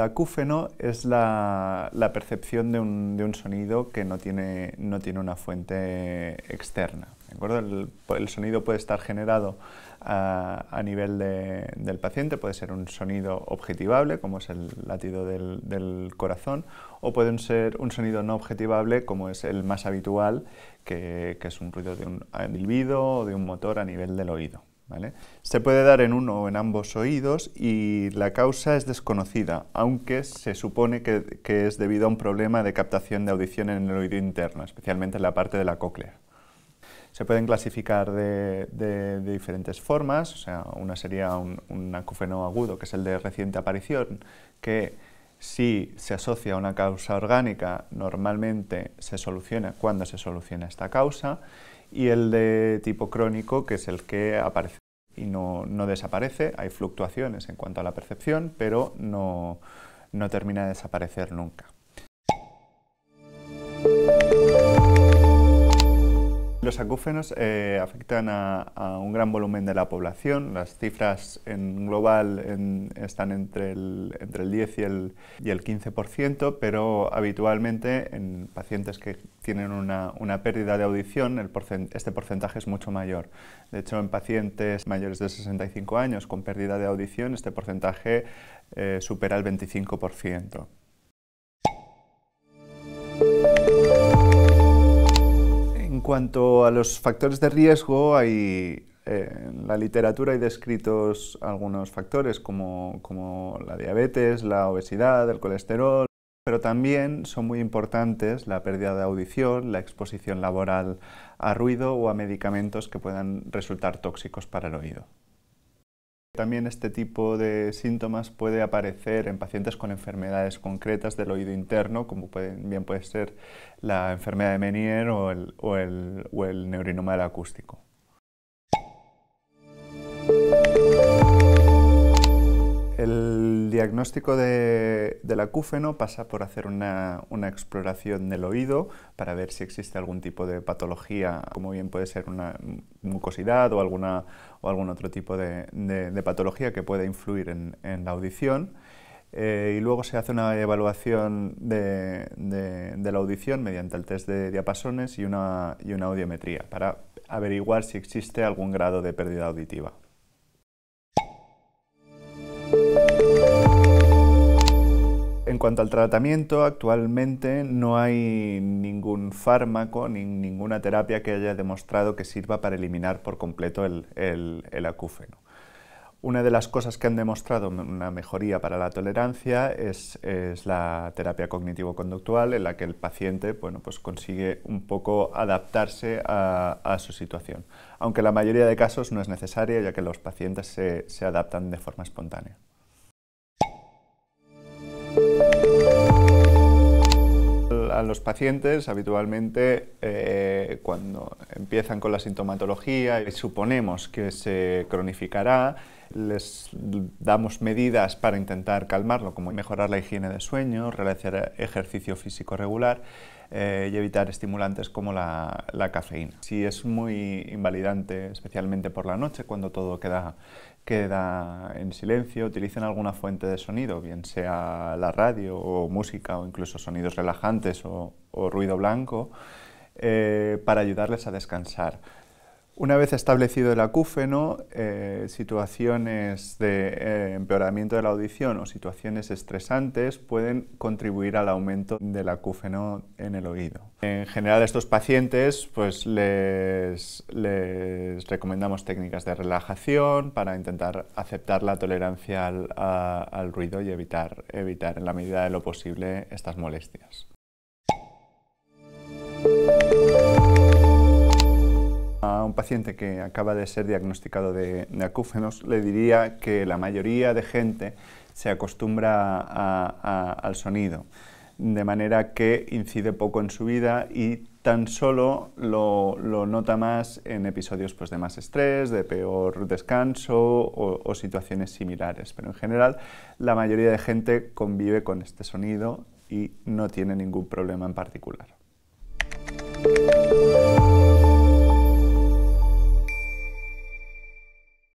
el acúfeno es la, percepción de un, sonido que no tiene, una fuente externa. El, sonido puede estar generado ah, a, nivel del paciente, puede ser un sonido objetivable, como es el latido del, corazón, o puede ser un sonido no objetivable, como es el más habitual, que, es un ruido de un, olvido o de un motor a nivel del oído. Se puede dar en uno o en ambos oídos y la causa es desconocida, aunque se supone que, es debido a un problema de captación de audición en el oído interno, especialmente en la parte de la cóclea se pueden clasificar de, diferentes formas, o sea, una sería un, un acúfeno agudo, que es el de reciente aparición, que si se asocia a una causa orgánica, normalmente se soluciona cuando se soluciona esta causa, y el de tipo crónico, que es el que aparece y no, desaparece, hay fluctuaciones en cuanto a la percepción, pero no, no termina de desaparecer nunca. los acúfenos eh, afectan a, un gran volumen de la población. Las cifras en global están entre el, 10 y el, 15%, pero habitualmente en pacientes que tienen una, pérdida de audición este porcentaje es mucho mayor. De hecho, en pacientes mayores de 65 años con pérdida de audición este porcentaje eh, supera el 25%. En cuanto a los factores de riesgo, hay, eh, en la literatura hay descritos algunos factores como la diabetes, la obesidad, el colesterol, pero también son muy importantes la pérdida de audición, la exposición laboral a ruido o a medicamentos que puedan resultar tóxicos para el oído. También este tipo de síntomas puede aparecer en pacientes con enfermedades concretas del oído interno, como bien puede ser la enfermedad de Menier o el, o neurinoma acústico. El diagnóstico del acúfeno pasa por hacer una, exploración del oído para ver si existe algún tipo de patología, como bien puede ser una mucosidad o, algún otro tipo de, patología que pueda influir en, la audición. Eh, y luego se hace una evaluación de, la audición mediante el test de diapasones y una audiometría para averiguar si existe algún grado de pérdida auditiva. en cuanto al tratamiento, actualmente no hay ningún fármaco ni ninguna terapia que haya demostrado que sirva para eliminar por completo el, acúfeno. Una de las cosas que han demostrado una mejoría para la tolerancia es, la terapia cognitivo-conductual, en la que el paciente bueno, pues consigue un poco adaptarse a, su situación, aunque la mayoría de casos no es necesaria, ya que los pacientes se adaptan de forma espontánea. los pacientes habitualmente eh, cuando empiezan con la sintomatología y suponemos que se cronificará, les damos medidas para intentar calmarlo, como mejorar la higiene de sueño, realizar ejercicio físico regular eh, y evitar estimulantes como la, cafeína. Si es muy invalidante, especialmente por la noche, cuando todo queda, queda en silencio, utilicen alguna fuente de sonido, bien sea la radio o música o incluso sonidos relajantes o ruido blanco. Eh, para ayudarles a descansar. Una vez establecido el acúfeno, eh, situaciones de eh, empeoramiento de la audición o situaciones estresantes pueden contribuir al aumento del acúfeno en el oído. En general, a estos pacientes pues, les, recomendamos técnicas de relajación para intentar aceptar la tolerancia al, ruido y evitar en la medida de lo posible estas molestias. a un paciente que acaba de ser diagnosticado de, acúfenos, le diría que la mayoría de gente se acostumbra al sonido, de manera que incide poco en su vida y tan solo lo, nota más en episodios pues, de más estrés, de peor descanso o, situaciones similares. Pero en general la mayoría de gente convive con este sonido y no tiene ningún problema en particular.